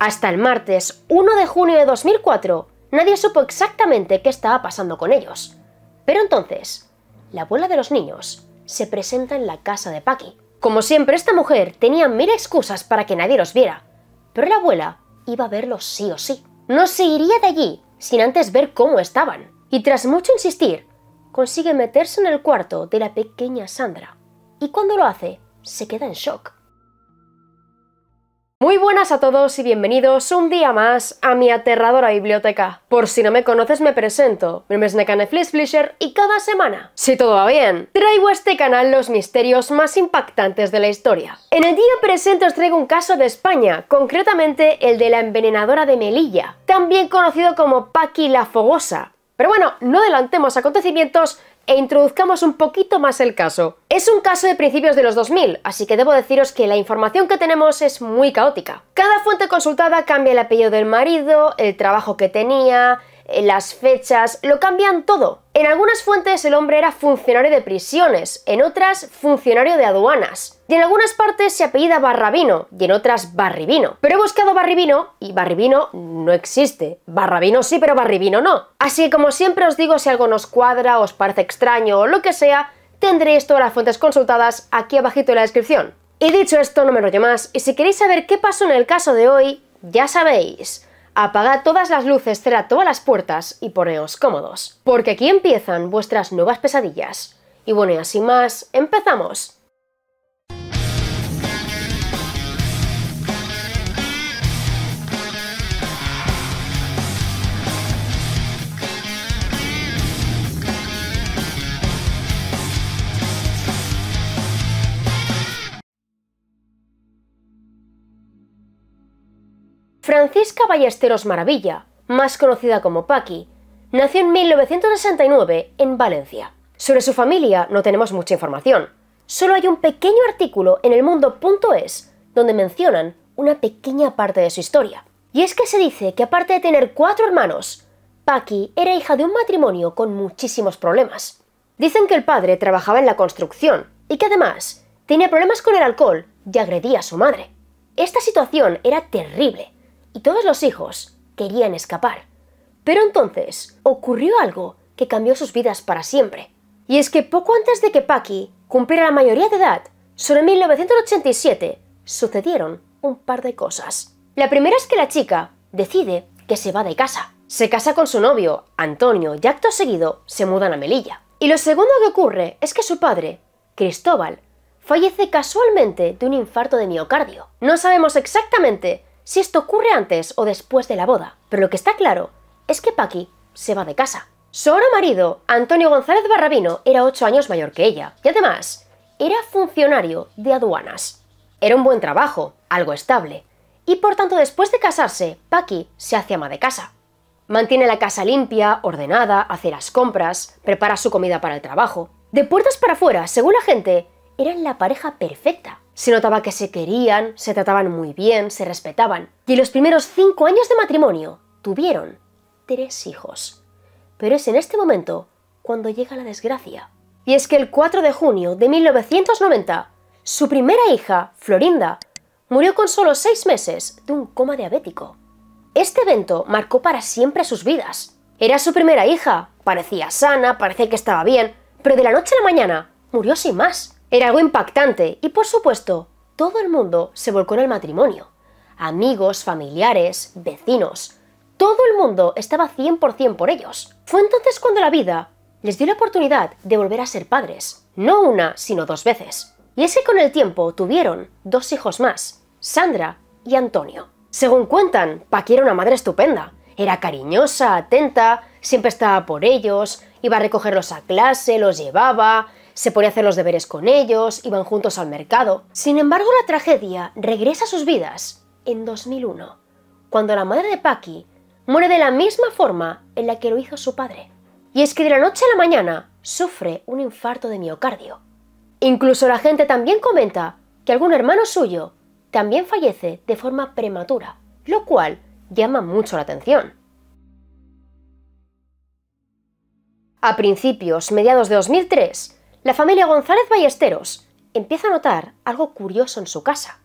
Hasta el martes 1 de junio de 2004, nadie supo exactamente qué estaba pasando con ellos. Pero entonces, la abuela de los niños se presenta en la casa de Paki. Como siempre, esta mujer tenía mil excusas para que nadie los viera, pero la abuela iba a verlos sí o sí. No se iría de allí sin antes ver cómo estaban. Y tras mucho insistir, consigue meterse en el cuarto de la pequeña Sandra. Y cuando lo hace, se queda en shock. Muy buenas a todos y bienvenidos un día más a mi aterradora biblioteca. Por si no me conoces me presento, mi nombre es Necaneflis Fleischer y cada semana, si todo va bien, traigo a este canal los misterios más impactantes de la historia. En el día presente os traigo un caso de España, concretamente el de la envenenadora de Melilla, también conocido como Paqui la Fogosa. Pero bueno, no adelantemos acontecimientos e introduzcamos un poquito más el caso. Es un caso de principios de los 2000, así que debo deciros que la información que tenemos es muy caótica. Cada fuente consultada cambia el apellido del marido, el trabajo que tenía, eh, las fechas, lo cambian todo. En algunas fuentes el hombre era funcionario de prisiones, en otras funcionario de aduanas. Y en algunas partes se apellida Barrabino y en otras Barribino. Pero he buscado Barribino y Barribino no existe. Barrabino sí, pero Barribino no. Así que como siempre os digo, si algo nos cuadra, os parece extraño o lo que sea, tendréis todas las fuentes consultadas aquí abajito en la descripción. Y dicho esto, no me lo más, y si queréis saber qué pasó en el caso de hoy, ya sabéis, Apaga todas las luces, cerrad todas las puertas y poneos cómodos, porque aquí empiezan vuestras nuevas pesadillas. Y bueno, y así más, empezamos. Francisca Ballesteros Maravilla, más conocida como Paqui, nació en 1969 en Valencia. Sobre su familia no tenemos mucha información. Solo hay un pequeño artículo en elmundo.es donde mencionan una pequeña parte de su historia. Y es que se dice que aparte de tener cuatro hermanos, Paqui era hija de un matrimonio con muchísimos problemas. Dicen que el padre trabajaba en la construcción y que además tenía problemas con el alcohol y agredía a su madre. Esta situación era terrible y todos los hijos querían escapar. Pero entonces ocurrió algo que cambió sus vidas para siempre. Y es que poco antes de que Paki cumpliera la mayoría de edad, sobre 1987, sucedieron un par de cosas. La primera es que la chica decide que se va de casa. Se casa con su novio, Antonio, y acto seguido se mudan a Melilla. Y lo segundo que ocurre es que su padre, Cristóbal, fallece casualmente de un infarto de miocardio. No sabemos exactamente si esto ocurre antes o después de la boda, pero lo que está claro es que Paqui se va de casa. Su ahora marido, Antonio González Barrabino, era 8 años mayor que ella y además era funcionario de aduanas. Era un buen trabajo, algo estable, y por tanto después de casarse, Paqui se hace ama de casa. Mantiene la casa limpia, ordenada, hace las compras, prepara su comida para el trabajo. De puertas para afuera, según la gente, eran la pareja perfecta. Se notaba que se querían, se trataban muy bien, se respetaban. Y en los primeros cinco años de matrimonio tuvieron tres hijos. Pero es en este momento cuando llega la desgracia. Y es que el 4 de junio de 1990, su primera hija, Florinda, murió con solo seis meses de un coma diabético. Este evento marcó para siempre sus vidas. Era su primera hija, parecía sana, parecía que estaba bien, pero de la noche a la mañana murió sin más. Era algo impactante y por supuesto, todo el mundo se volcó en el matrimonio. Amigos, familiares, vecinos, todo el mundo estaba 100% por ellos. Fue entonces cuando la vida les dio la oportunidad de volver a ser padres, no una, sino dos veces. Y es que con el tiempo tuvieron dos hijos más, Sandra y Antonio. Según cuentan, Paqui era una madre estupenda. Era cariñosa, atenta, siempre estaba por ellos, iba a recogerlos a clase, los llevaba, se pone a hacer los deberes con ellos, iban juntos al mercado. Sin embargo, la tragedia regresa a sus vidas en 2001, cuando la madre de Paki muere de la misma forma en la que lo hizo su padre. Y es que de la noche a la mañana sufre un infarto de miocardio. Incluso la gente también comenta que algún hermano suyo también fallece de forma prematura, lo cual llama mucho la atención. A principios, mediados de 2003, la familia González Ballesteros empieza a notar algo curioso en su casa,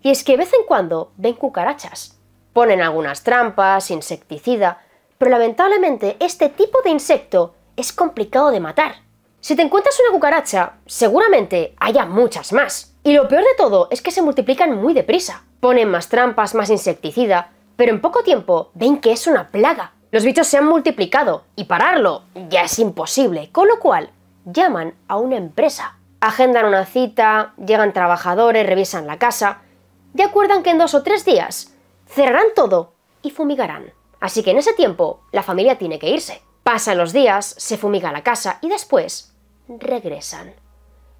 y es que de vez en cuando ven cucarachas. Ponen algunas trampas, insecticida, pero lamentablemente este tipo de insecto es complicado de matar. Si te encuentras una cucaracha, seguramente haya muchas más. Y lo peor de todo es que se multiplican muy deprisa. Ponen más trampas, más insecticida, pero en poco tiempo ven que es una plaga. Los bichos se han multiplicado y pararlo ya es imposible, con lo cual llaman a una empresa. Agendan una cita, llegan trabajadores, revisan la casa y acuerdan que en dos o tres días cerrarán todo y fumigarán. Así que en ese tiempo la familia tiene que irse. Pasan los días, se fumiga la casa y después regresan.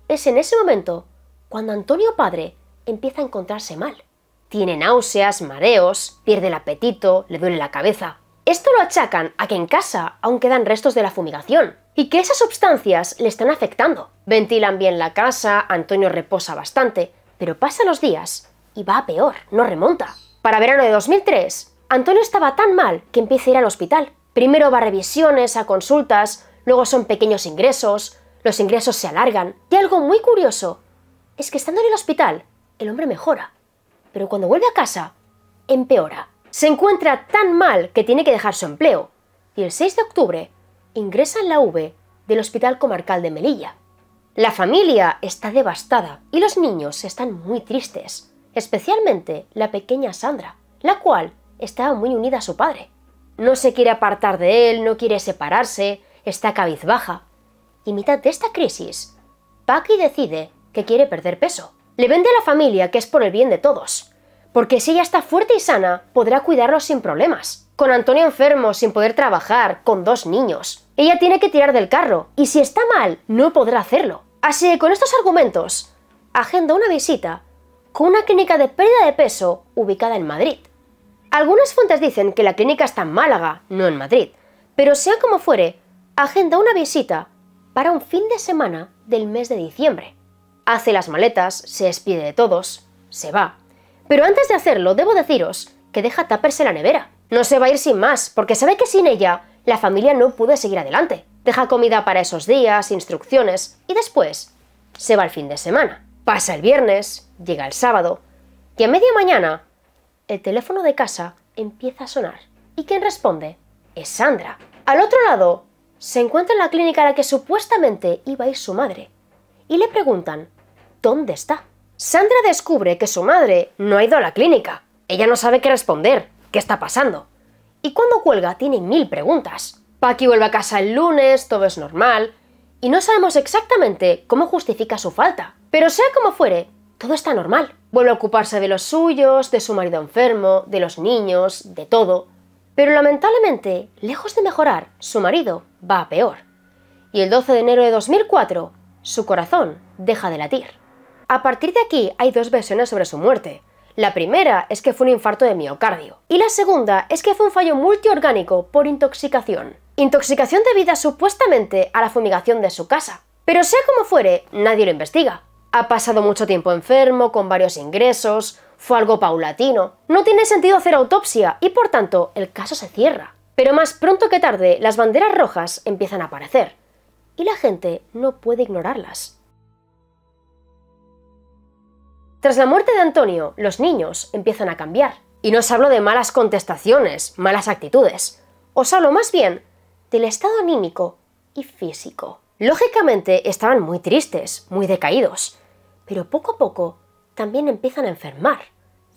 Es en ese momento cuando Antonio padre empieza a encontrarse mal. Tiene náuseas, mareos, pierde el apetito, le duele la cabeza. Esto lo achacan a que en casa aún quedan restos de la fumigación, y que esas sustancias le están afectando. Ventilan bien la casa, Antonio reposa bastante, pero pasa los días y va a peor, no remonta. Para verano de 2003, Antonio estaba tan mal que empieza a ir al hospital. Primero va a revisiones, a consultas, luego son pequeños ingresos, los ingresos se alargan. Y algo muy curioso es que estando en el hospital, el hombre mejora, pero cuando vuelve a casa, empeora. Se encuentra tan mal que tiene que dejar su empleo y el 6 de octubre ingresa en la V del Hospital Comarcal de Melilla. La familia está devastada y los niños están muy tristes, especialmente la pequeña Sandra, la cual está muy unida a su padre. No se quiere apartar de él, no quiere separarse, está cabizbaja. Y mitad de esta crisis, Paki decide que quiere perder peso. Le vende a la familia que es por el bien de todos, porque si ella está fuerte y sana, podrá cuidarlos sin problemas. Con Antonio enfermo, sin poder trabajar, con dos niños, ella tiene que tirar del carro, y si está mal, no podrá hacerlo. Así que con estos argumentos, agenda una visita con una clínica de pérdida de peso ubicada en Madrid. Algunas fuentes dicen que la clínica está en Málaga, no en Madrid, pero sea como fuere, agenda una visita para un fin de semana del mes de diciembre. Hace las maletas, se despide de todos, se va. Pero antes de hacerlo, debo deciros que deja taparse la nevera. No se va a ir sin más, porque sabe que sin ella la familia no puede seguir adelante. Deja comida para esos días, instrucciones y después se va al fin de semana. Pasa el viernes, llega el sábado y a media mañana el teléfono de casa empieza a sonar. ¿Y quien responde? Es Sandra. Al otro lado se encuentra en la clínica a la que supuestamente iba a ir su madre y le preguntan ¿dónde está? Sandra descubre que su madre no ha ido a la clínica. Ella no sabe qué responder, qué está pasando. Y cuando cuelga tiene mil preguntas. Paki vuelve a casa el lunes, todo es normal, y no sabemos exactamente cómo justifica su falta. Pero sea como fuere, todo está normal. Vuelve a ocuparse de los suyos, de su marido enfermo, de los niños, de todo. Pero lamentablemente, lejos de mejorar, su marido va a peor. Y el 12 de enero de 2004, su corazón deja de latir. A partir de aquí hay dos versiones sobre su muerte. La primera es que fue un infarto de miocardio y la segunda es que fue un fallo multiorgánico por intoxicación. Intoxicación debida supuestamente a la fumigación de su casa. Pero sea como fuere, nadie lo investiga. Ha pasado mucho tiempo enfermo, con varios ingresos, fue algo paulatino. No tiene sentido hacer autopsia y por tanto el caso se cierra. Pero más pronto que tarde las banderas rojas empiezan a aparecer y la gente no puede ignorarlas. Tras la muerte de Antonio, los niños empiezan a cambiar. Y no os hablo de malas contestaciones, malas actitudes. Os hablo más bien del estado anímico y físico. Lógicamente estaban muy tristes, muy decaídos, pero poco a poco también empiezan a enfermar.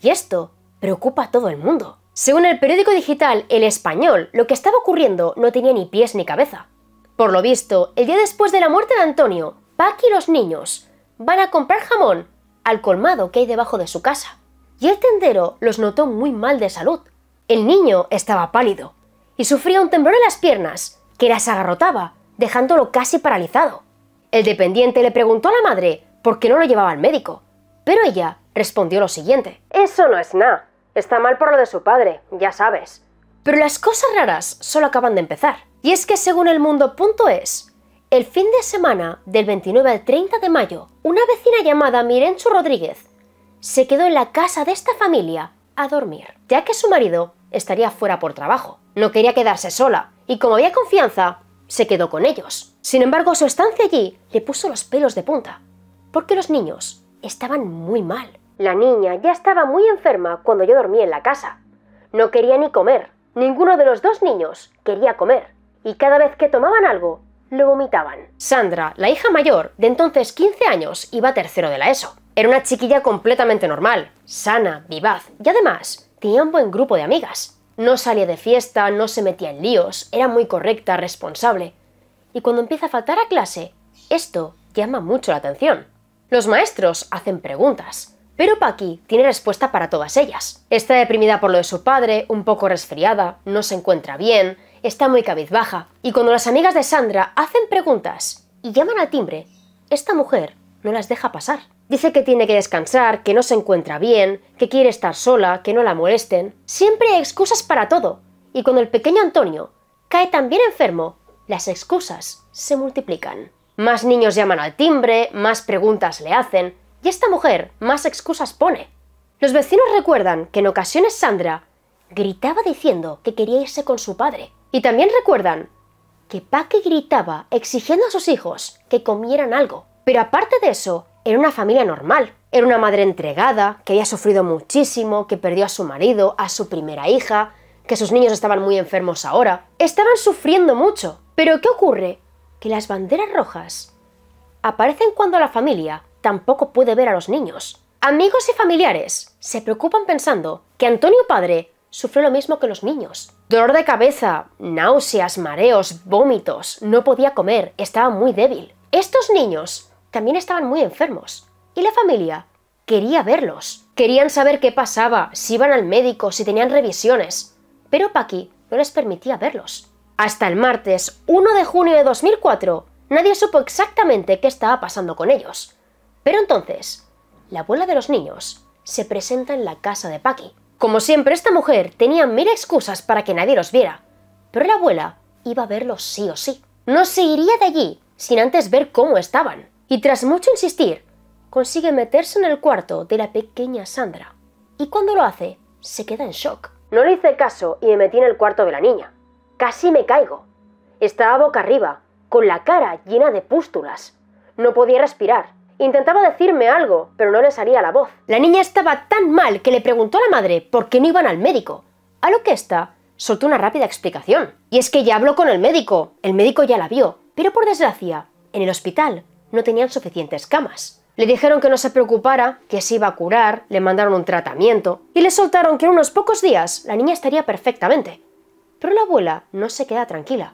Y esto preocupa a todo el mundo. Según el periódico digital El Español, lo que estaba ocurriendo no tenía ni pies ni cabeza. Por lo visto, el día después de la muerte de Antonio, Pac y los niños van a comprar jamón al colmado que hay debajo de su casa. Y el tendero los notó muy mal de salud. El niño estaba pálido y sufría un temblor en las piernas que las agarrotaba, dejándolo casi paralizado. El dependiente le preguntó a la madre por qué no lo llevaba al médico, pero ella respondió lo siguiente. Eso no es nada. Está mal por lo de su padre, ya sabes. Pero las cosas raras solo acaban de empezar. Y es que según el mundo.es, el fin de semana del 29 al 30 de mayo, una vecina llamada Mirencho Rodríguez se quedó en la casa de esta familia a dormir, ya que su marido estaría fuera por trabajo. No quería quedarse sola y como había confianza, se quedó con ellos. Sin embargo, su estancia allí le puso los pelos de punta, porque los niños estaban muy mal. La niña ya estaba muy enferma cuando yo dormí en la casa. No quería ni comer. Ninguno de los dos niños quería comer. Y cada vez que tomaban algo, lo vomitaban. Sandra, la hija mayor, de entonces 15 años, iba tercero de la ESO. Era una chiquilla completamente normal, sana, vivaz y además tenía un buen grupo de amigas. No salía de fiesta, no se metía en líos, era muy correcta, responsable. Y cuando empieza a faltar a clase, esto llama mucho la atención. Los maestros hacen preguntas, pero Paki tiene respuesta para todas ellas. Está deprimida por lo de su padre, un poco resfriada, no se encuentra bien, está muy cabizbaja. Y cuando las amigas de Sandra hacen preguntas y llaman al timbre, esta mujer no las deja pasar. Dice que tiene que descansar, que no se encuentra bien, que quiere estar sola, que no la molesten. Siempre hay excusas para todo. Y cuando el pequeño Antonio cae también enfermo, las excusas se multiplican. Más niños llaman al timbre, más preguntas le hacen, y esta mujer más excusas pone. Los vecinos recuerdan que en ocasiones Sandra gritaba diciendo que quería irse con su padre. Y también recuerdan que Paque gritaba exigiendo a sus hijos que comieran algo. Pero aparte de eso, era una familia normal. Era una madre entregada, que había sufrido muchísimo, que perdió a su marido, a su primera hija, que sus niños estaban muy enfermos ahora. Estaban sufriendo mucho. Pero ¿qué ocurre? Que las banderas rojas aparecen cuando la familia tampoco puede ver a los niños. Amigos y familiares se preocupan pensando que Antonio padre sufrió lo mismo que los niños. Dolor de cabeza, náuseas, mareos, vómitos, no podía comer, estaba muy débil. Estos niños también estaban muy enfermos y la familia quería verlos. Querían saber qué pasaba, si iban al médico, si tenían revisiones, pero Paki no les permitía verlos. Hasta el martes 1 de junio de 2004, nadie supo exactamente qué estaba pasando con ellos. Pero entonces, la abuela de los niños se presenta en la casa de Paki como siempre, esta mujer tenía mil excusas para que nadie los viera, pero la abuela iba a verlos sí o sí. No se iría de allí sin antes ver cómo estaban. Y tras mucho insistir, consigue meterse en el cuarto de la pequeña Sandra. Y cuando lo hace, se queda en shock. No le hice caso y me metí en el cuarto de la niña. Casi me caigo. Estaba boca arriba, con la cara llena de pústulas. No podía respirar. Intentaba decirme algo, pero no le salía la voz. La niña estaba tan mal que le preguntó a la madre por qué no iban al médico, a lo que ésta soltó una rápida explicación. Y es que ya habló con el médico, el médico ya la vio, pero por desgracia, en el hospital no tenían suficientes camas. Le dijeron que no se preocupara, que se iba a curar, le mandaron un tratamiento y le soltaron que en unos pocos días la niña estaría perfectamente. Pero la abuela no se queda tranquila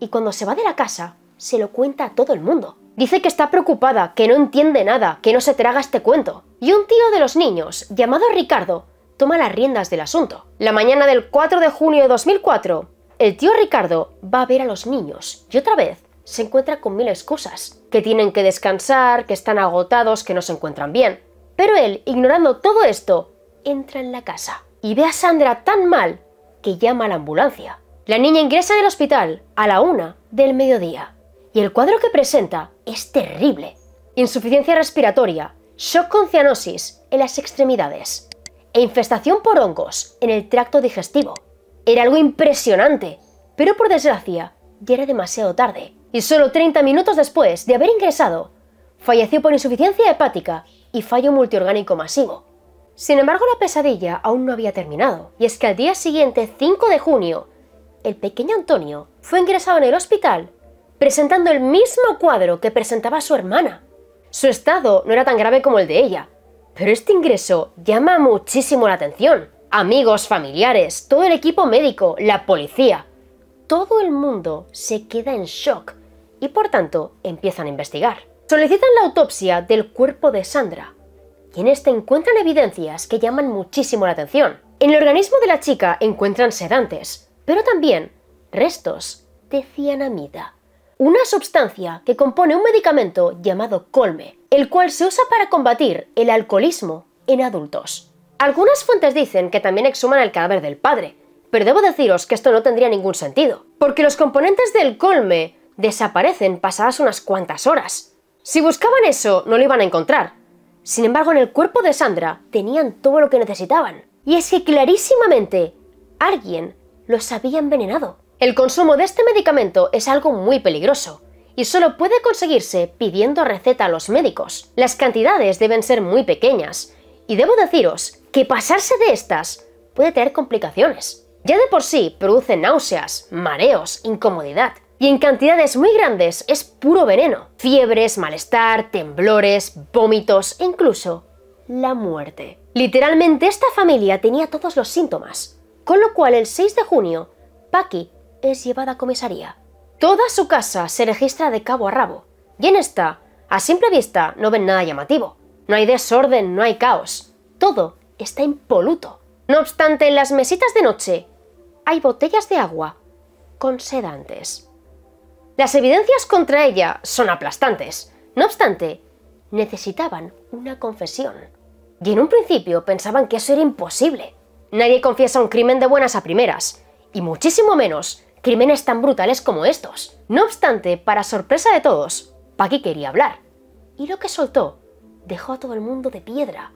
y cuando se va de la casa se lo cuenta a todo el mundo. Dice que está preocupada, que no entiende nada, que no se traga este cuento. Y un tío de los niños, llamado Ricardo, toma las riendas del asunto. La mañana del 4 de junio de 2004, el tío Ricardo va a ver a los niños y otra vez se encuentra con mil excusas, que tienen que descansar, que están agotados, que no se encuentran bien. Pero él, ignorando todo esto, entra en la casa y ve a Sandra tan mal que llama a la ambulancia. La niña ingresa del hospital a la una del mediodía y el cuadro que presenta es terrible. Insuficiencia respiratoria, shock con cianosis en las extremidades e infestación por hongos en el tracto digestivo. Era algo impresionante, pero por desgracia ya era demasiado tarde. Y solo 30 minutos después de haber ingresado, falleció por insuficiencia hepática y fallo multiorgánico masivo. Sin embargo, la pesadilla aún no había terminado, y es que al día siguiente, 5 de junio, el pequeño Antonio fue ingresado en el hospital presentando el mismo cuadro que presentaba su hermana. Su estado no era tan grave como el de ella, pero este ingreso llama muchísimo la atención. Amigos, familiares, todo el equipo médico, la policía, todo el mundo se queda en shock y por tanto empiezan a investigar. Solicitan la autopsia del cuerpo de Sandra y en este encuentran evidencias que llaman muchísimo la atención. En el organismo de la chica encuentran sedantes, pero también restos de cianamida una sustancia que compone un medicamento llamado colme, el cual se usa para combatir el alcoholismo en adultos. Algunas fuentes dicen que también exhuman el cadáver del padre, pero debo deciros que esto no tendría ningún sentido, porque los componentes del colme desaparecen pasadas unas cuantas horas. Si buscaban eso, no lo iban a encontrar. Sin embargo, en el cuerpo de Sandra tenían todo lo que necesitaban. Y es que clarísimamente alguien los había envenenado. El consumo de este medicamento es algo muy peligroso y solo puede conseguirse pidiendo receta a los médicos. Las cantidades deben ser muy pequeñas y debo deciros que pasarse de estas puede tener complicaciones. Ya de por sí produce náuseas, mareos, incomodidad y en cantidades muy grandes es puro veneno. Fiebres, malestar, temblores, vómitos e incluso la muerte. Literalmente esta familia tenía todos los síntomas, con lo cual el 6 de junio, Paki es llevada a comisaría. Toda su casa se registra de cabo a rabo. Y en esta, a simple vista, no ven nada llamativo. No hay desorden, no hay caos. Todo está impoluto. No obstante, en las mesitas de noche hay botellas de agua con sedantes. Las evidencias contra ella son aplastantes. No obstante, necesitaban una confesión. Y en un principio pensaban que eso era imposible. Nadie confiesa un crimen de buenas a primeras, y muchísimo menos crímenes tan brutales como estos. No obstante, para sorpresa de todos, Paki quería hablar. Y lo que soltó dejó a todo el mundo de piedra.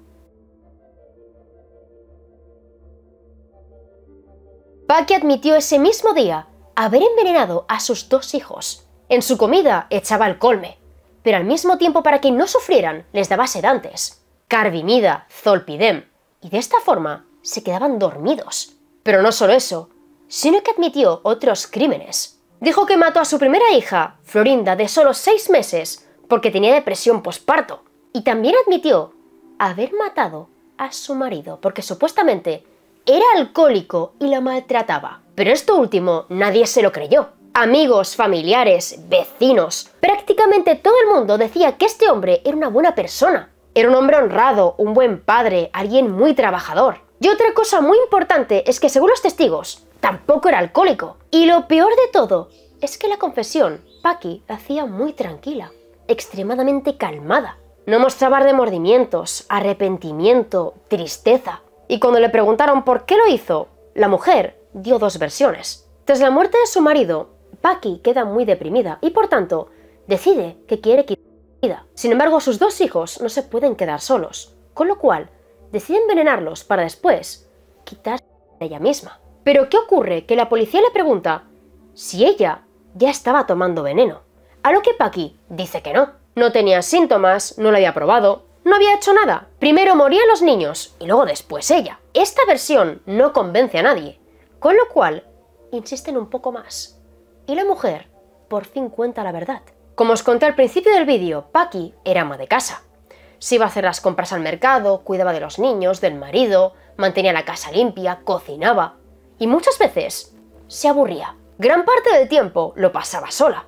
Paki admitió ese mismo día haber envenenado a sus dos hijos. En su comida echaba el colme, pero al mismo tiempo para que no sufrieran les daba sedantes, carbimida, zolpidem, y de esta forma se quedaban dormidos. Pero no solo eso, sino que admitió otros crímenes. Dijo que mató a su primera hija, Florinda, de solo seis meses, porque tenía depresión posparto. Y también admitió haber matado a su marido, porque supuestamente era alcohólico y la maltrataba. Pero esto último nadie se lo creyó. Amigos, familiares, vecinos, prácticamente todo el mundo decía que este hombre era una buena persona. Era un hombre honrado, un buen padre, alguien muy trabajador. Y otra cosa muy importante es que según los testigos, tampoco era alcohólico. Y lo peor de todo es que la confesión, Paki la hacía muy tranquila, extremadamente calmada. No mostraba remordimientos, arrepentimiento, tristeza. Y cuando le preguntaron por qué lo hizo, la mujer dio dos versiones. Tras la muerte de su marido, Paki queda muy deprimida y por tanto decide que quiere quitar su vida. Sin embargo, sus dos hijos no se pueden quedar solos, con lo cual decide envenenarlos para después quitarse de ella misma. Pero ¿qué ocurre? Que la policía le pregunta si ella ya estaba tomando veneno. A lo que Paki dice que no. No tenía síntomas, no lo había probado, no había hecho nada. Primero morían los niños y luego después ella. Esta versión no convence a nadie, con lo cual insisten un poco más. Y la mujer por fin cuenta la verdad. Como os conté al principio del vídeo, Paki era ama de casa. Se iba a hacer las compras al mercado, cuidaba de los niños, del marido, mantenía la casa limpia, cocinaba y muchas veces se aburría. Gran parte del tiempo lo pasaba sola,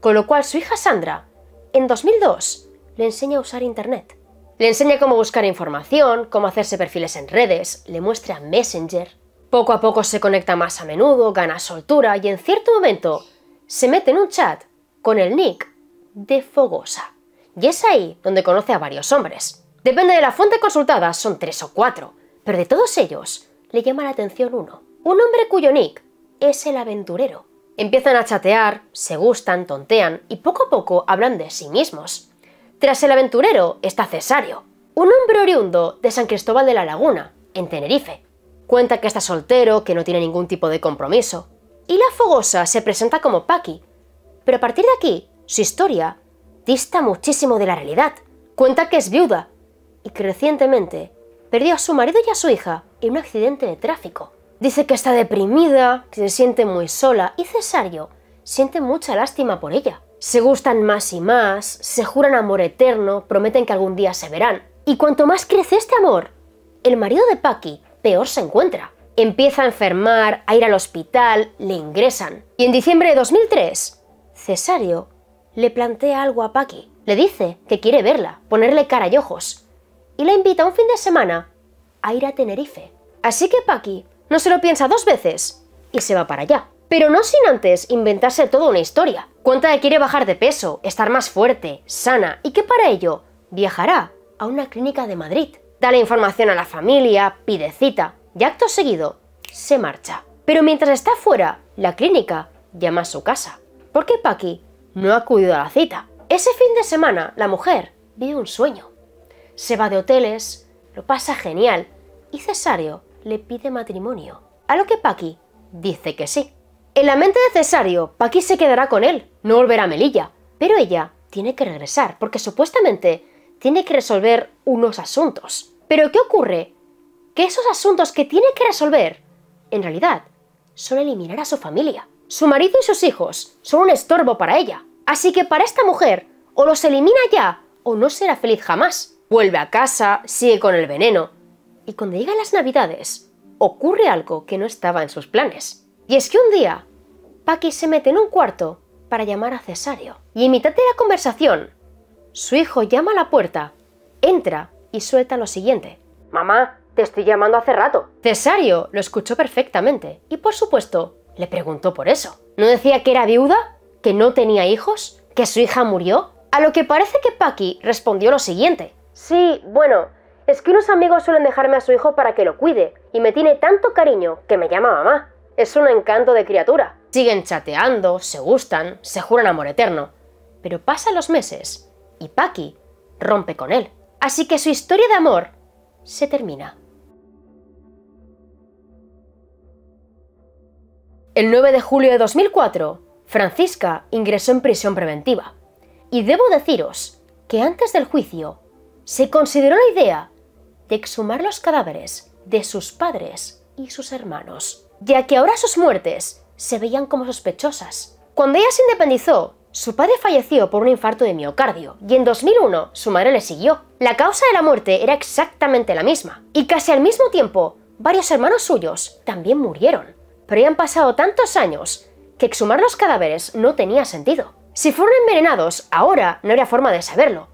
con lo cual su hija Sandra, en 2002, le enseña a usar Internet. Le enseña cómo buscar información, cómo hacerse perfiles en redes, le muestra Messenger. Poco a poco se conecta más a menudo, gana soltura y en cierto momento se mete en un chat con el nick de Fogosa. Y es ahí donde conoce a varios hombres. Depende de la fuente consultada, son tres o cuatro, pero de todos ellos le llama la atención uno. Un hombre cuyo nick es el aventurero. Empiezan a chatear, se gustan, tontean y poco a poco hablan de sí mismos. Tras el aventurero está Cesario, un hombre oriundo de San Cristóbal de la Laguna, en Tenerife. Cuenta que está soltero, que no tiene ningún tipo de compromiso. Y la fogosa se presenta como Paki. Pero a partir de aquí, su historia dista muchísimo de la realidad. Cuenta que es viuda y que recientemente perdió a su marido y a su hija en un accidente de tráfico. Dice que está deprimida, que se siente muy sola y Cesario siente mucha lástima por ella. Se gustan más y más, se juran amor eterno, prometen que algún día se verán. Y cuanto más crece este amor, el marido de Paki peor se encuentra. Empieza a enfermar, a ir al hospital, le ingresan. Y en diciembre de 2003, Cesario le plantea algo a Paki. Le dice que quiere verla, ponerle cara y ojos. Y la invita un fin de semana a ir a Tenerife. Así que Paki no se lo piensa dos veces y se va para allá. Pero no sin antes inventarse toda una historia. Cuenta que quiere bajar de peso, estar más fuerte, sana y que para ello viajará a una clínica de Madrid. Da la información a la familia, pide cita y acto seguido se marcha. Pero mientras está fuera, la clínica llama a su casa, porque Paki no ha acudido a la cita. Ese fin de semana, la mujer vive un sueño. Se va de hoteles, lo pasa genial y Cesario le pide matrimonio. A lo que Paki dice que sí. En la mente de Cesario, Paqui se quedará con él, no volverá a Melilla. Pero ella tiene que regresar, porque supuestamente tiene que resolver unos asuntos. Pero ¿qué ocurre? Que esos asuntos que tiene que resolver, en realidad, son eliminar a su familia. Su marido y sus hijos son un estorbo para ella. Así que para esta mujer, o los elimina ya, o no será feliz jamás. Vuelve a casa, sigue con el veneno, y cuando llegan las navidades, ocurre algo que no estaba en sus planes. Y es que un día, Paki se mete en un cuarto para llamar a Cesario. Y en mitad de la conversación, su hijo llama a la puerta, entra y suelta lo siguiente. Mamá, te estoy llamando hace rato. Cesario lo escuchó perfectamente y por supuesto le preguntó por eso. ¿No decía que era viuda? ¿Que no tenía hijos? ¿Que su hija murió? A lo que parece que Paki respondió lo siguiente. Sí, bueno, es que unos amigos suelen dejarme a su hijo para que lo cuide, y me tiene tanto cariño que me llama mamá. Es un encanto de criatura. Siguen chateando, se gustan, se juran amor eterno. Pero pasan los meses, y Paki rompe con él. Así que su historia de amor se termina. El 9 de julio de 2004, Francisca ingresó en prisión preventiva. Y debo deciros que antes del juicio se consideró la idea de exhumar los cadáveres de sus padres y sus hermanos, ya que ahora sus muertes se veían como sospechosas. Cuando ella se independizó, su padre falleció por un infarto de miocardio y en 2001 su madre le siguió. La causa de la muerte era exactamente la misma y casi al mismo tiempo varios hermanos suyos también murieron. Pero ya han pasado tantos años que exhumar los cadáveres no tenía sentido. Si fueron envenenados, ahora no era forma de saberlo.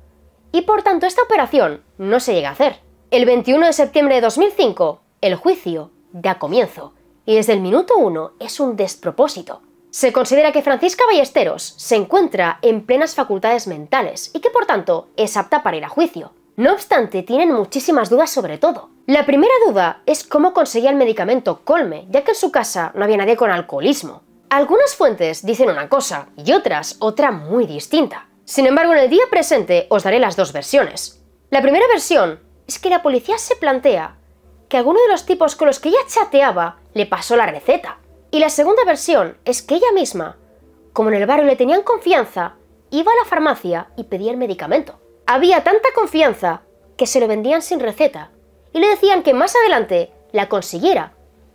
Y por tanto esta operación no se llega a hacer. El 21 de septiembre de 2005, el juicio da comienzo y desde el minuto 1 es un despropósito. Se considera que Francisca Ballesteros se encuentra en plenas facultades mentales y que por tanto es apta para ir a juicio. No obstante, tienen muchísimas dudas sobre todo. La primera duda es cómo conseguía el medicamento Colme, ya que en su casa no había nadie con alcoholismo. Algunas fuentes dicen una cosa y otras otra muy distinta. Sin embargo, en el día presente os daré las dos versiones. La primera versión es que la policía se plantea que alguno de los tipos con los que ella chateaba le pasó la receta. Y la segunda versión es que ella misma, como en el barrio le tenían confianza, iba a la farmacia y pedía el medicamento. Había tanta confianza que se lo vendían sin receta y le decían que más adelante la consiguiera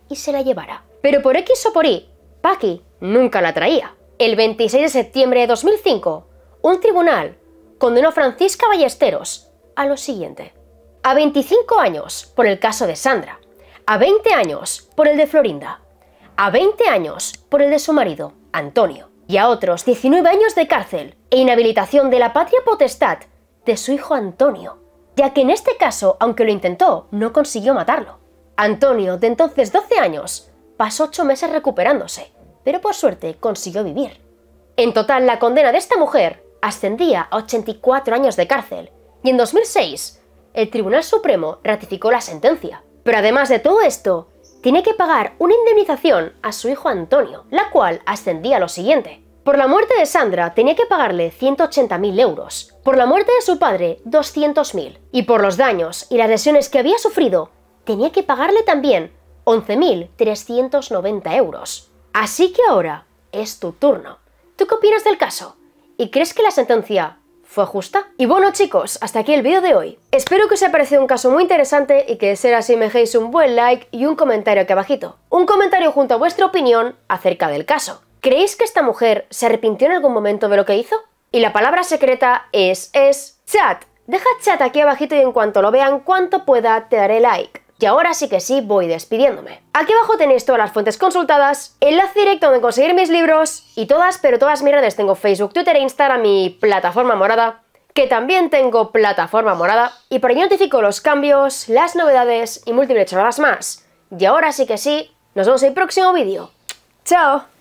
y se la llevara. Pero por X o por Y, Paki nunca la traía. El 26 de septiembre de 2005, un tribunal condenó a Francisca Ballesteros a lo siguiente a 25 años por el caso de Sandra, a 20 años por el de Florinda, a 20 años por el de su marido, Antonio, y a otros 19 años de cárcel e inhabilitación de la patria potestad de su hijo Antonio, ya que en este caso, aunque lo intentó, no consiguió matarlo. Antonio, de entonces 12 años, pasó 8 meses recuperándose, pero por suerte consiguió vivir. En total, la condena de esta mujer ascendía a 84 años de cárcel, y en 2006 el Tribunal Supremo ratificó la sentencia. Pero además de todo esto, tiene que pagar una indemnización a su hijo Antonio, la cual ascendía a lo siguiente. Por la muerte de Sandra tenía que pagarle 180.000 euros, por la muerte de su padre 200.000 y por los daños y las lesiones que había sufrido tenía que pagarle también 11.390 euros. Así que ahora es tu turno. ¿Tú qué opinas del caso? ¿Y crees que la sentencia fue justa. Y bueno chicos, hasta aquí el vídeo de hoy. Espero que os haya parecido un caso muy interesante y que de ser así me dejéis un buen like y un comentario aquí abajito. Un comentario junto a vuestra opinión acerca del caso. ¿Creéis que esta mujer se arrepintió en algún momento de lo que hizo? Y la palabra secreta es, es, chat. Deja chat aquí abajito y en cuanto lo vean, cuanto pueda, te daré like. Y ahora sí que sí voy despidiéndome. Aquí abajo tenéis todas las fuentes consultadas, enlace directo donde conseguir mis libros y todas, pero todas mis redes. Tengo Facebook, Twitter e Instagram, mi plataforma morada, que también tengo plataforma morada, y por ahí notifico los cambios, las novedades y múltiples charlas más. Y ahora sí que sí, nos vemos en el próximo vídeo. ¡Chao!